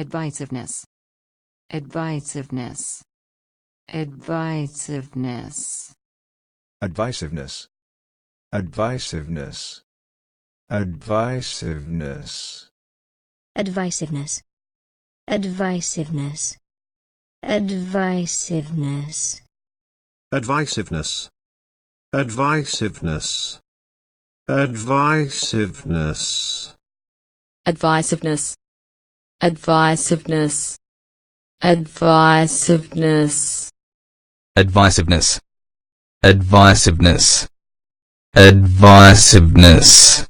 Advisiveness. Advisiveness. Advisiveness. Advisiveness. Advisiveness. Advisiveness. Advisiveness. Advisiveness. Advisiveness. Advisiveness. Advisiveness. Advisiveness. Advisiveness advisiveness advisiveness advisiveness advisiveness advisiveness